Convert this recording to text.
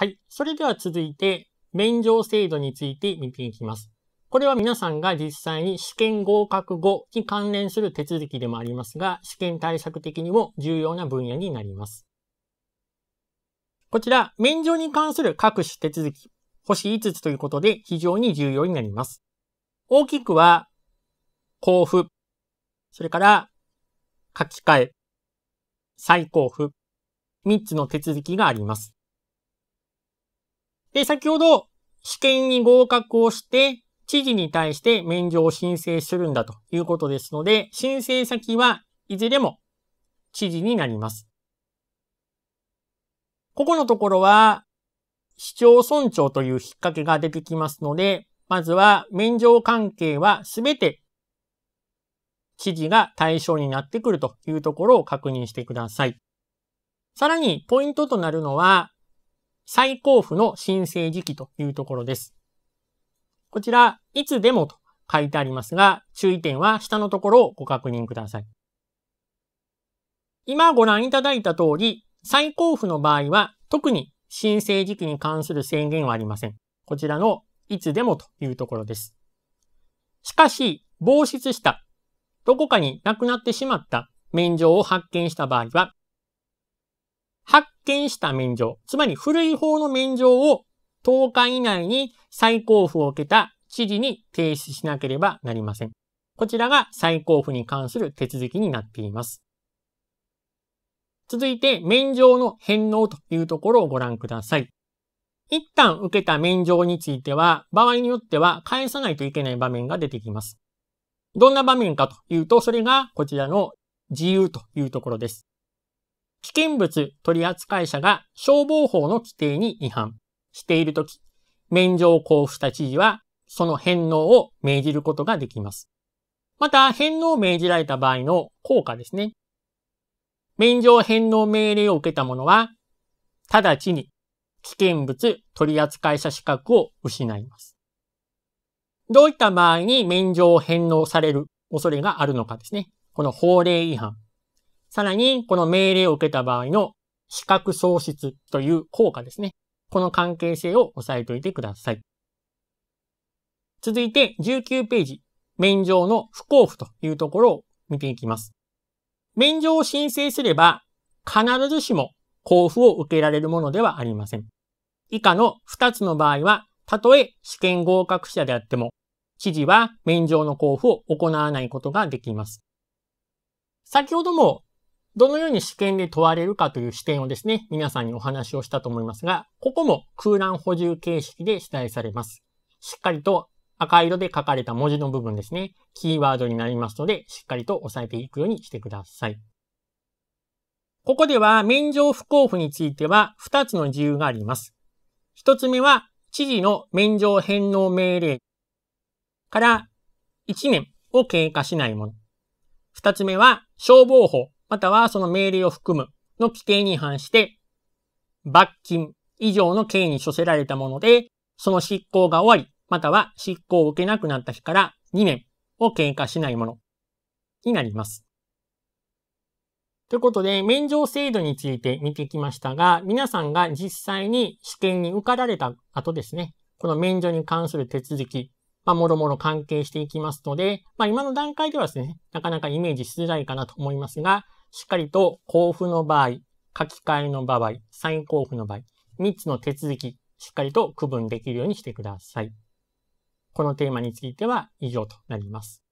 はい。それでは続いて、免状制度について見ていきます。これは皆さんが実際に試験合格後に関連する手続きでもありますが、試験対策的にも重要な分野になります。こちら、免状に関する各種手続き、星5つということで非常に重要になります。大きくは、交付、それから書き換え、再交付、3つの手続きがあります。で、先ほど試験に合格をして、知事に対して免除を申請するんだということですので、申請先はいずれも知事になります。ここのところは、市町村長という引っ掛けが出てきますので、まずは免除関係はすべて知事が対象になってくるというところを確認してください。さらにポイントとなるのは、再交付の申請時期というところです。こちら、いつでもと書いてありますが、注意点は下のところをご確認ください。今ご覧いただいた通り、再交付の場合は特に申請時期に関する制限はありません。こちらのいつでもというところです。しかし、防失した、どこかになくなってしまった免状を発見した場合は、見した免状、つまり古い方の免状を10日以内に再交付を受けた知事に提出しなければなりません。こちらが再交付に関する手続きになっています。続いて、免状の返納というところをご覧ください。一旦受けた免状については、場合によっては返さないといけない場面が出てきます。どんな場面かというと、それがこちらの自由というところです。危険物取扱者が消防法の規定に違反しているとき、免状を交付した知事は、その返納を命じることができます。また、返納を命じられた場合の効果ですね。免状返納命令を受けた者は、直ちに危険物取扱者資格を失います。どういった場合に免状を返納される恐れがあるのかですね。この法令違反さらに、この命令を受けた場合の資格喪失という効果ですね。この関係性を押さえておいてください。続いて19ページ、免状の不交付というところを見ていきます。免状を申請すれば、必ずしも交付を受けられるものではありません。以下の2つの場合は、たとえ試験合格者であっても、知事は免状の交付を行わないことができます。先ほどもどのように試験で問われるかという視点をですね、皆さんにお話をしたと思いますが、ここも空欄補充形式で出題されます。しっかりと赤色で書かれた文字の部分ですね、キーワードになりますので、しっかりと押さえていくようにしてください。ここでは、免状不交付については2つの自由があります。1つ目は、知事の免状返納命令から1年を経過しないもの。2つ目は、消防法またはその命令を含むの規定に違反して、罰金以上の刑に処せられたもので、その執行が終わり、または執行を受けなくなった日から2年を経過しないものになります。ということで、免状制度について見てきましたが、皆さんが実際に試験に受かられた後ですね、この免除に関する手続き、まあ、もろもろ関係していきますので、まあ、今の段階ではですね、なかなかイメージしづらいかなと思いますが、しっかりと交付の場合、書き換えの場合、再交付の場合、3つの手続き、しっかりと区分できるようにしてください。このテーマについては以上となります。